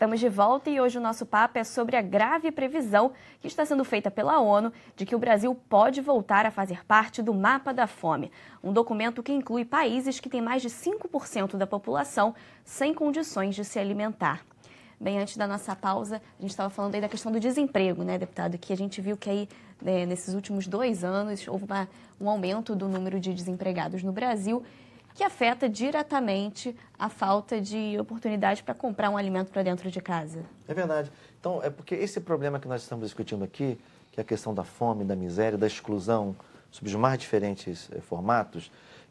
Estamos de volta e hoje o nosso papo é sobre a grave previsão que está sendo feita pela ONU de que o Brasil pode voltar a fazer parte do Mapa da Fome, um documento que inclui países que têm mais de 5% da população sem condições de se alimentar. Bem, antes da nossa pausa, a gente estava falando aí da questão do desemprego, né, deputado? Que a gente viu que aí, né, nesses últimos dois anos, houve uma, um aumento do número de desempregados no Brasil que afeta diretamente a falta de oportunidade para comprar um alimento para dentro de casa. É verdade. Então, é porque esse problema que nós estamos discutindo aqui, que é a questão da fome, da miséria, da exclusão, sob os mais diferentes eh, formatos,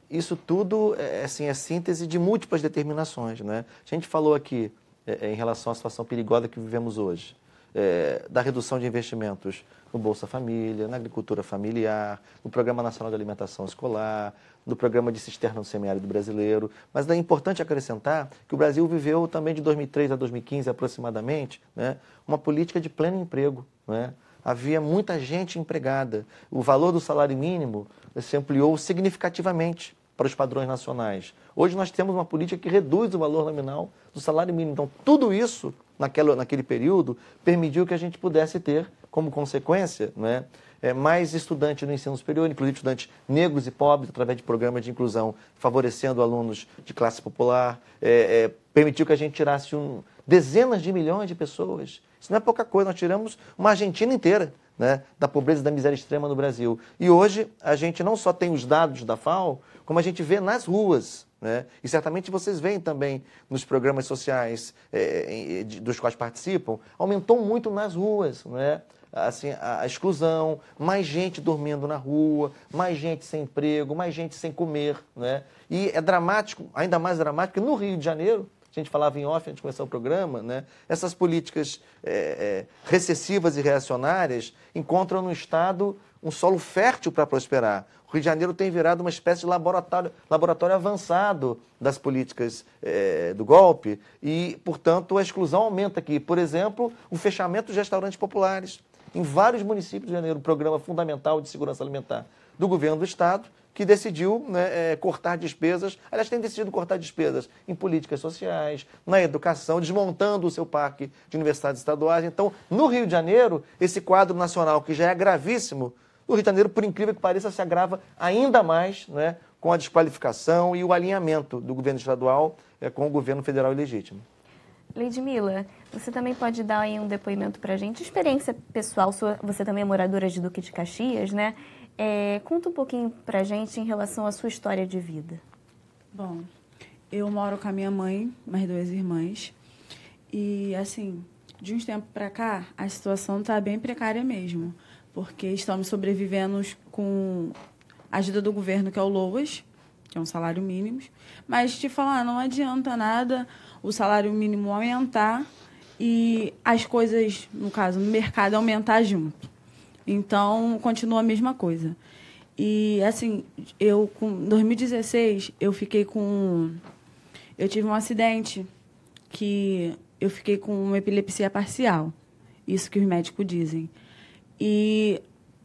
isso tudo é, é, assim, é síntese de múltiplas determinações. Né? A gente falou aqui é, em relação à situação perigosa que vivemos hoje é, da redução de investimentos no Bolsa Família, na agricultura familiar, no Programa Nacional de Alimentação Escolar, no Programa de Cisterna no Semiárido Brasileiro. Mas é importante acrescentar que o Brasil viveu também de 2003 a 2015 aproximadamente né, uma política de pleno emprego. Né? Havia muita gente empregada. O valor do salário mínimo se ampliou significativamente para os padrões nacionais. Hoje nós temos uma política que reduz o valor nominal do salário mínimo. Então, tudo isso, naquela, naquele período, permitiu que a gente pudesse ter, como consequência, né, é, mais estudantes no ensino superior, inclusive estudantes negros e pobres, através de programas de inclusão, favorecendo alunos de classe popular, é, é, permitiu que a gente tirasse um, dezenas de milhões de pessoas. Isso não é pouca coisa, nós tiramos uma Argentina inteira né, da pobreza e da miséria extrema no Brasil. E hoje a gente não só tem os dados da FAO, como a gente vê nas ruas. Né? E certamente vocês veem também nos programas sociais é, dos quais participam, aumentou muito nas ruas. Né? assim, a, exclusão, mais gente dormindo na rua, mais gente sem emprego, mais gente sem comer. Né? E é dramático, ainda mais dramático, que no Rio de Janeiro, a gente falava em off antes de começar o programa, né? essas políticas é, é, recessivas e reacionárias encontram no Estado um solo fértil para prosperar. O Rio de Janeiro tem virado uma espécie de laboratório, laboratório avançado das políticas é, do golpe e, portanto, a exclusão aumenta aqui. Por exemplo, o fechamento dos restaurantes populares. Em vários municípios do Rio de Janeiro, um programa fundamental de segurança alimentar do governo do Estado, que decidiu né, é, cortar despesas, aliás, tem decidido cortar despesas em políticas sociais, na educação, desmontando o seu parque de universidades estaduais. Então, no Rio de Janeiro, esse quadro nacional, que já é gravíssimo, no Rio de Janeiro, por incrível que pareça, se agrava ainda mais né, com a desqualificação e o alinhamento do governo estadual é, com o governo federal ilegítimo. Leidmila, você também pode dar aí um depoimento para a gente, experiência pessoal sua, você também é moradora de Duque de Caxias, né? É, conta um pouquinho pra gente em relação à sua história de vida. Bom, eu moro com a minha mãe, mais duas irmãs. E assim, de uns tempos para cá, a situação tá bem precária mesmo, porque estamos sobrevivendo com a ajuda do governo, que é o LOAS, que é um salário mínimo. Mas te falar, não adianta nada o salário mínimo aumentar e as coisas, no caso, no mercado aumentar junto. Então, continua a mesma coisa. E, assim, eu, com 2016, eu fiquei com. Eu tive um acidente que eu fiquei com uma epilepsia parcial. Isso que os médicos dizem. E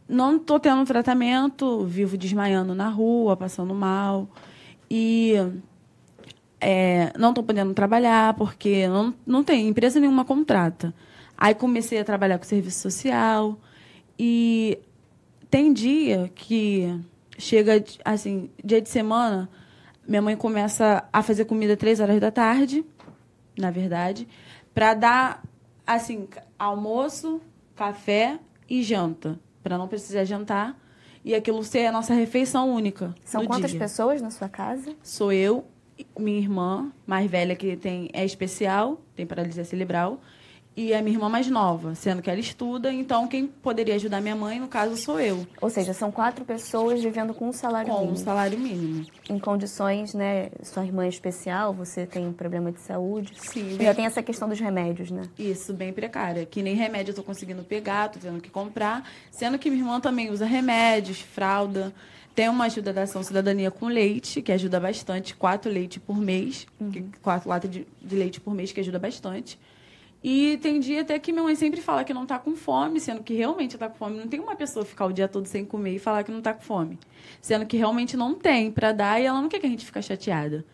não estou tendo tratamento, vivo desmaiando na rua, passando mal. E é, não estou podendo trabalhar, porque não, não tem empresa nenhuma contrata. Aí comecei a trabalhar com serviço social. E tem dia que chega, assim, dia de semana, minha mãe começa a fazer comida três horas da tarde, na verdade, para dar, assim, almoço, café e janta, para não precisar jantar. E aquilo ser a nossa refeição única. São quantas dia. pessoas na sua casa? Sou eu, minha irmã mais velha que tem é especial, tem paralisia cerebral, e é minha irmã mais nova, sendo que ela estuda, então quem poderia ajudar minha mãe, no caso, sou eu. Ou seja, são quatro pessoas vivendo com um salário com mínimo. Com um salário mínimo. Em condições, né? Sua irmã é especial, você tem um problema de saúde. Sim. E já tem essa questão dos remédios, né? Isso, bem precária. Que nem remédio eu tô conseguindo pegar, tô tendo que comprar. Sendo que minha irmã também usa remédios, fralda. Tem uma ajuda da Ação Cidadania com leite, que ajuda bastante. Quatro leite por mês, uhum. quatro latas de, de leite por mês, que ajuda bastante. E tem dia até que minha mãe sempre fala que não tá com fome, sendo que realmente tá com fome. Não tem uma pessoa ficar o dia todo sem comer e falar que não tá com fome, sendo que realmente não tem para dar e ela não quer que a gente fique chateada.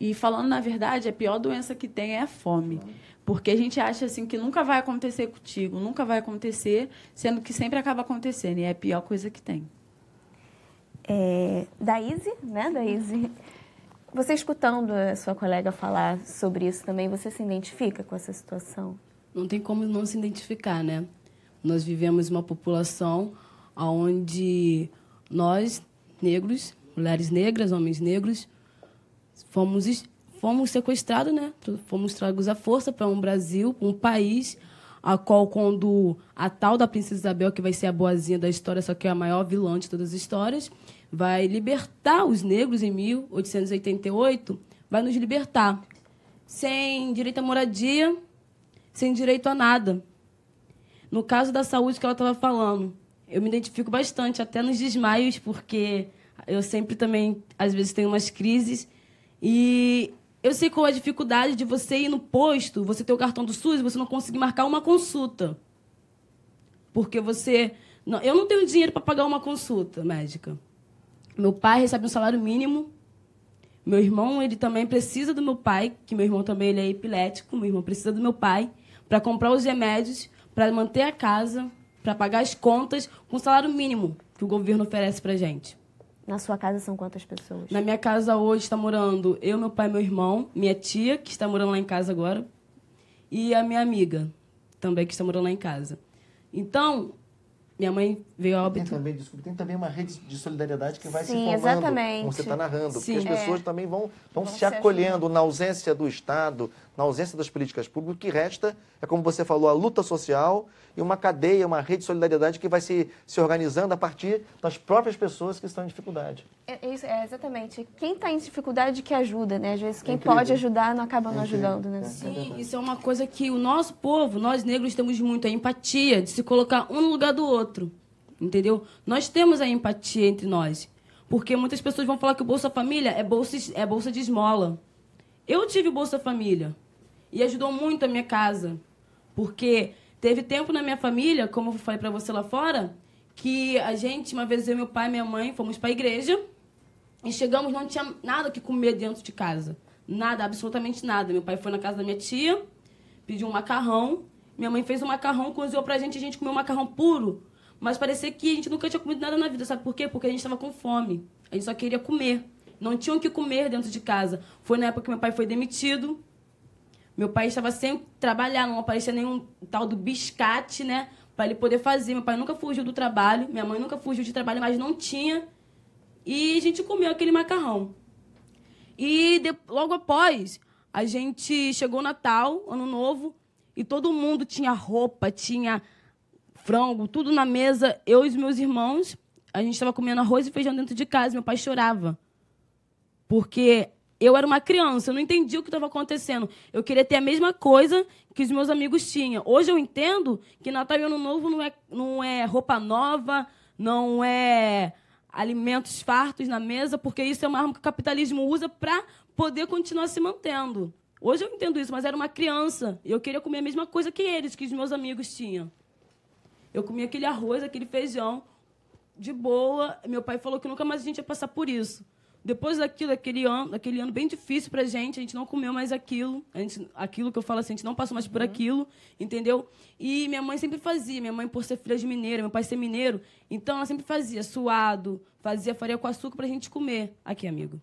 E falando na verdade, a pior doença que tem é a fome. Porque a gente acha assim que nunca vai acontecer contigo, nunca vai acontecer, sendo que sempre acaba acontecendo e é a pior coisa que tem. É, né? Daíse? Você escutando a sua colega falar sobre isso também, você se identifica com essa situação? Não tem como não se identificar, né? Nós vivemos uma população onde nós, negros, mulheres negras, homens negros, fomos, fomos sequestrados, né? Fomos tragos à força para um Brasil, um país a qual quando a tal da princesa Isabel, que vai ser a boazinha da história, só que é a maior vilã de todas as histórias, vai libertar os negros em 1888, vai nos libertar. Sem direito à moradia, sem direito a nada. No caso da saúde que ela estava falando, eu me identifico bastante, até nos desmaios, porque eu sempre também, às vezes, tenho umas crises. E eu sei qual é a dificuldade de você ir no posto, você ter o cartão do SUS e você não conseguir marcar uma consulta. Porque você. eu não tenho dinheiro para pagar uma consulta médica. Meu pai recebe um salário mínimo. Meu irmão, ele também precisa do meu pai, que meu irmão também ele é epilético, meu irmão precisa do meu pai para comprar os remédios, para manter a casa, para pagar as contas com o salário mínimo que o governo oferece para gente. Na sua casa são quantas pessoas? Na minha casa hoje está morando eu, meu pai, meu irmão, minha tia, que está morando lá em casa agora, e a minha amiga, também que está morando lá em casa. Então, minha mãe veio a óbito. Tem também, desculpa, tem também uma rede de solidariedade que vai Sim, se formando, exatamente. como você está narrando, Sim. porque as pessoas é. também vão, vão, vão se, se acolhendo na ausência do Estado, na ausência das políticas públicas, o que resta é, como você falou, a luta social e uma cadeia, uma rede de solidariedade que vai se, se organizando a partir das próprias pessoas que estão em dificuldade. É, é, é exatamente. Quem está em dificuldade que ajuda, né? Às vezes quem é pode ajudar não acaba não é ajudando, né? Sim, isso é uma coisa que o nosso povo, nós negros, temos muito, a empatia de se colocar um no lugar do outro, entendeu? Nós temos a empatia entre nós. Porque muitas pessoas vão falar que o Bolsa Família é bolsa, é bolsa de esmola. Eu tive Bolsa Família. E ajudou muito a minha casa. Porque teve tempo na minha família, como eu falei para você lá fora, que a gente, uma vez eu, meu pai e minha mãe, fomos para a igreja. E chegamos, não tinha nada que comer dentro de casa. Nada, absolutamente nada. Meu pai foi na casa da minha tia, pediu um macarrão. Minha mãe fez um macarrão, cozinhou pra gente, a gente comeu um macarrão puro. Mas parecia que a gente nunca tinha comido nada na vida, sabe por quê? Porque a gente estava com fome. A gente só queria comer. Não tinha o que comer dentro de casa. Foi na época que meu pai foi demitido. Meu pai estava sempre trabalhando, não aparecia nenhum tal do biscate, né? Para ele poder fazer. Meu pai nunca fugiu do trabalho, minha mãe nunca fugiu de trabalho, mas não tinha. E a gente comeu aquele macarrão. E de, logo após, a gente chegou Natal, Ano Novo, e todo mundo tinha roupa, tinha frango, tudo na mesa. Eu e os meus irmãos, a gente estava comendo arroz e feijão dentro de casa. Meu pai chorava. Porque eu era uma criança, eu não entendia o que estava acontecendo. Eu queria ter a mesma coisa que os meus amigos tinham. Hoje eu entendo que Natal e Ano Novo não é, não é roupa nova, não é alimentos fartos na mesa, porque isso é uma arma que o capitalismo usa para poder continuar se mantendo. Hoje eu entendo isso, mas era uma criança. e Eu queria comer a mesma coisa que eles, que os meus amigos tinham. Eu comia aquele arroz, aquele feijão, de boa. Meu pai falou que nunca mais a gente ia passar por isso. Depois daquilo, daquele ano, daquele ano bem difícil pra gente, a gente não comeu mais aquilo, a gente, aquilo que eu falo assim, a gente não passou mais por uhum. aquilo, entendeu? E minha mãe sempre fazia, minha mãe por ser filha de mineira, meu pai ser mineiro, então ela sempre fazia suado, fazia farinha com açúcar pra gente comer. Aqui, amigo.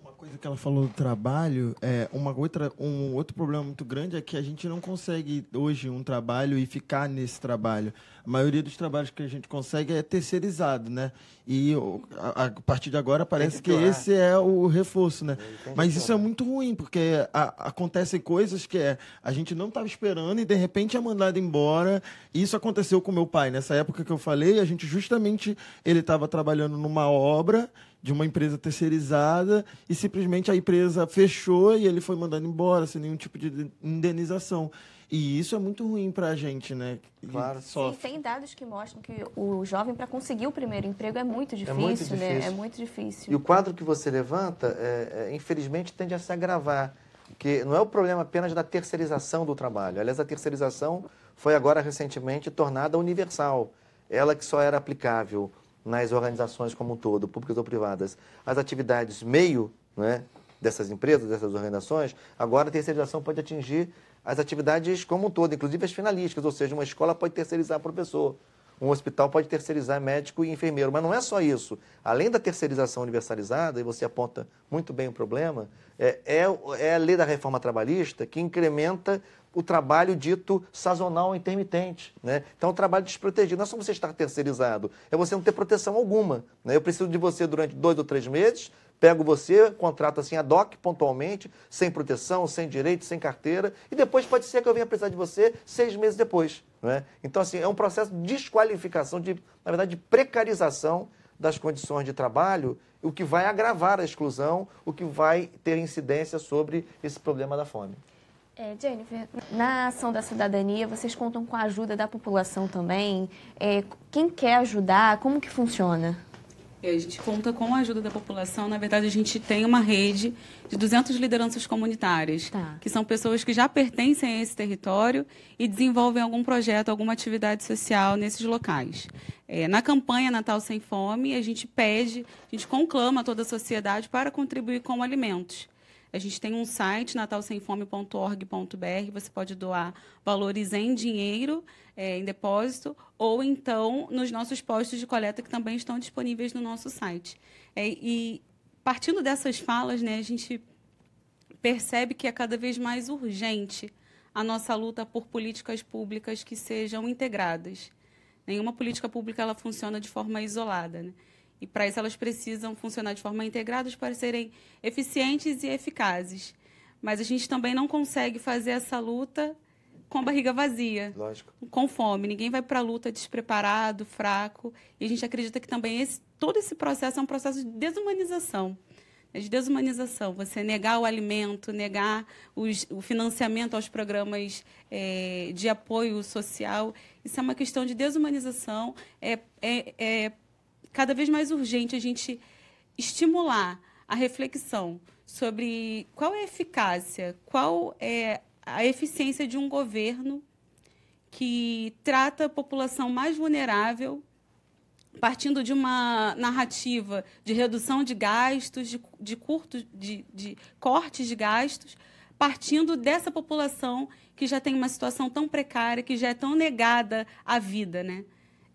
Uma coisa que ela falou do trabalho, é uma outra, um outro problema muito grande é que a gente não consegue hoje um trabalho e ficar nesse trabalho a maioria dos trabalhos que a gente consegue é terceirizado, né? E a, a partir de agora parece que, que esse é o reforço, né? Mas isso é muito ruim, porque acontecem coisas que é, a gente não estava esperando e de repente é mandado embora. E isso aconteceu com meu pai. Nessa época que eu falei, a gente justamente ele estava trabalhando numa obra de uma empresa terceirizada e simplesmente a empresa fechou e ele foi mandado embora sem nenhum tipo de indenização. E isso é muito ruim para a gente, né? Claro. Sim, tem dados que mostram que o jovem, para conseguir o primeiro emprego, é muito difícil, é muito difícil. né? É muito difícil. E o quadro que você levanta, é, é, infelizmente, tende a se agravar. Que não é o problema apenas da terceirização do trabalho. Aliás, a terceirização foi agora recentemente tornada universal. Ela que só era aplicável nas organizações como um todo, públicas ou privadas. As atividades meio né, dessas empresas, dessas organizações, agora a terceirização pode atingir as atividades como um todo, inclusive as finalísticas, ou seja, uma escola pode terceirizar professor, um hospital pode terceirizar médico e enfermeiro, mas não é só isso. Além da terceirização universalizada, e você aponta muito bem o problema, é, é, é a lei da reforma trabalhista que incrementa o trabalho dito sazonal intermitente. Né? Então, o é trabalho desprotegido. Não é só você estar terceirizado, é você não ter proteção alguma. Né? Eu preciso de você durante dois ou três meses, Pego você, contrato assim ad hoc, pontualmente, sem proteção, sem direito, sem carteira, e depois pode ser que eu venha precisar de você seis meses depois. Né? Então, assim, é um processo de desqualificação, de, na verdade, de precarização das condições de trabalho, o que vai agravar a exclusão, o que vai ter incidência sobre esse problema da fome. É, Jennifer, na ação da cidadania, vocês contam com a ajuda da população também? É, quem quer ajudar, como que funciona? E a gente conta com a ajuda da população. Na verdade, a gente tem uma rede de 200 lideranças comunitárias, tá. que são pessoas que já pertencem a esse território e desenvolvem algum projeto, alguma atividade social nesses locais. É, na campanha Natal Sem Fome, a gente pede, a gente conclama toda a sociedade para contribuir com alimentos. A gente tem um site, natalsemfome.org.br, você pode doar valores em dinheiro, é, em depósito, ou então nos nossos postos de coleta que também estão disponíveis no nosso site. É, e partindo dessas falas, né, a gente percebe que é cada vez mais urgente a nossa luta por políticas públicas que sejam integradas. Nenhuma política pública ela funciona de forma isolada. Né? E para isso elas precisam funcionar de forma integrada para serem eficientes e eficazes. Mas a gente também não consegue fazer essa luta com a barriga vazia. Lógico. Com fome. Ninguém vai para a luta despreparado, fraco. E a gente acredita que também esse, todo esse processo é um processo de desumanização. É de desumanização. Você negar o alimento, negar os, o financiamento aos programas é, de apoio social, isso é uma questão de desumanização, é, é, é cada vez mais urgente a gente estimular a reflexão sobre qual é a eficácia, qual é a eficiência de um governo que trata a população mais vulnerável partindo de uma narrativa de redução de gastos, de, de, curto, de, de cortes de gastos, partindo dessa população que já tem uma situação tão precária, que já é tão negada à vida, né?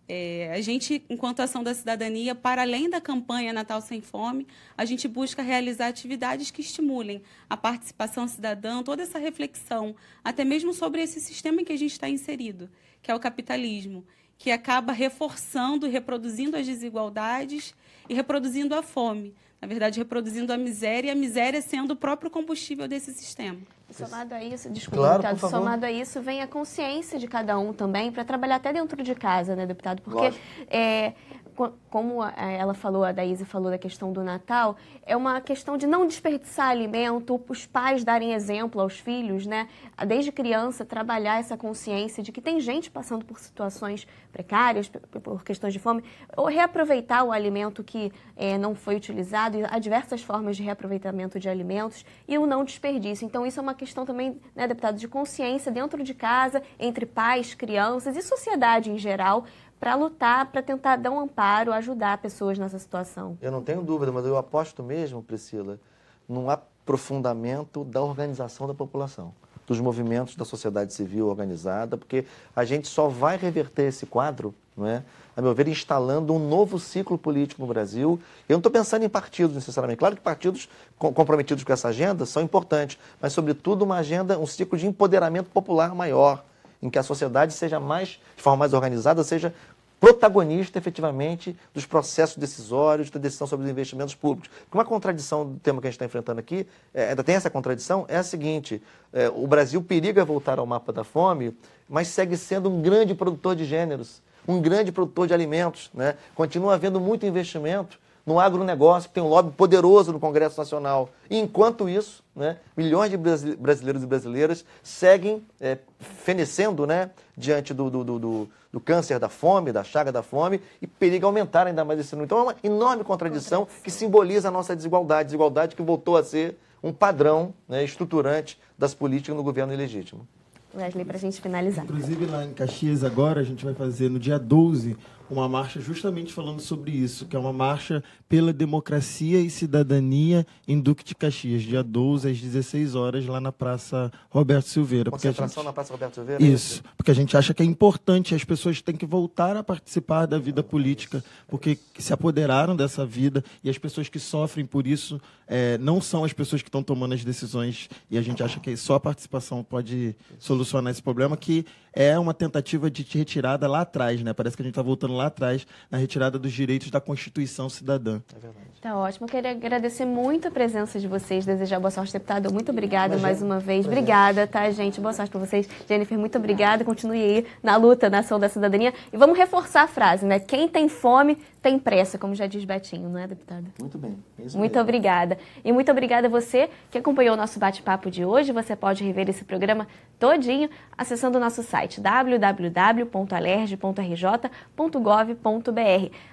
É, a gente, enquanto Ação da Cidadania, para além da campanha Natal Sem Fome, a gente busca realizar atividades que estimulem a participação cidadã, toda essa reflexão, até mesmo sobre esse sistema em que a gente está inserido, que é o capitalismo, que acaba reforçando e reproduzindo as desigualdades e reproduzindo a fome. Na verdade, reproduzindo a miséria e a miséria sendo o próprio combustível desse sistema. Somado a isso, desculpa, claro, deputado, somado a isso vem a consciência de cada um também, para trabalhar até dentro de casa, né, deputado? Porque é, como ela falou, a Daísa falou da questão do Natal, é uma questão de não desperdiçar alimento, os pais darem exemplo aos filhos, né? Desde criança, trabalhar essa consciência de que tem gente passando por situações precárias, por questões de fome, ou reaproveitar o alimento que é, não foi utilizado, há diversas formas de reaproveitamento de alimentos e o não desperdício. Então, isso é uma questão também, né, deputado, de consciência dentro de casa, entre pais, crianças e sociedade em geral, para lutar, para tentar dar um amparo, ajudar pessoas nessa situação. Eu não tenho dúvida, mas eu aposto mesmo, Priscila, num aprofundamento da organização da população, dos movimentos da sociedade civil organizada, porque a gente só vai reverter esse quadro, não é? a meu ver, instalando um novo ciclo político no Brasil. Eu não estou pensando em partidos necessariamente. Claro que partidos comprometidos com essa agenda são importantes, mas, sobretudo, uma agenda, um ciclo de empoderamento popular maior em que a sociedade seja mais, de forma mais organizada, seja protagonista efetivamente dos processos decisórios, da decisão sobre os investimentos públicos. uma contradição do tema que a gente está enfrentando aqui, é, ainda tem essa contradição, é a seguinte: é, o Brasil periga voltar ao mapa da fome, mas segue sendo um grande produtor de gêneros, um grande produtor de alimentos. Né? Continua havendo muito investimento no agronegócio, que tem um lobby poderoso no Congresso Nacional. E, enquanto isso, né, milhões de brasileiros e brasileiras seguem é, fenecendo né, diante do, do, do, do, câncer da fome, da chaga da fome, e periga aumentar ainda mais esse número. Então, é uma enorme contradição, contradição. que simboliza a nossa desigualdade, desigualdade que voltou a ser um padrão né, estruturante das políticas no governo ilegítimo. Wesley, para a gente finalizar. Inclusive, lá em Caxias, agora, a gente vai fazer no dia 12 uma marcha justamente falando sobre isso, que é uma marcha pela democracia e cidadania em Duque de Caxias, dia 12 às 16 horas, lá na Praça Roberto Silveira. Concentração é gente... na Praça Roberto Silveira? É isso, porque a gente acha que é importante, as pessoas têm que voltar a participar da vida política, porque se apoderaram dessa vida e as pessoas que sofrem por isso é, não são as pessoas que estão tomando as decisões e a gente acha que só a participação pode solucionar esse problema, que é uma tentativa de retirada lá atrás, né? Parece que a gente está voltando lá atrás, na retirada dos direitos da Constituição Cidadã. É verdade. Tá ótimo. Eu queria agradecer muito a presença de vocês, desejar boa sorte, deputado. Muito obrigada Imagina. mais uma vez. Obrigada, tá, gente? Boa sorte para vocês. Jennifer, muito obrigada. Continue aí na luta, na ação da cidadania. E vamos reforçar a frase, né? Quem tem fome tem pressa, como já diz Betinho, não é, deputada? Muito bem. muito mesmo. obrigada. E muito obrigada a você que acompanhou o nosso bate-papo de hoje. Você pode rever esse programa todinho acessando o nosso site www.alerj.rj.gov.br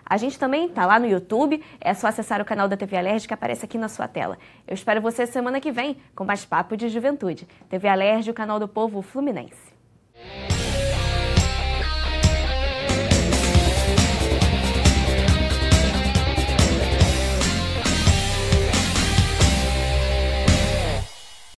a gente também está lá no YouTube, é só acessar o canal da TV Alerj que aparece aqui na sua tela. Eu espero você semana que vem com mais Papo de Juventude. TV Alerj, o canal do povo fluminense.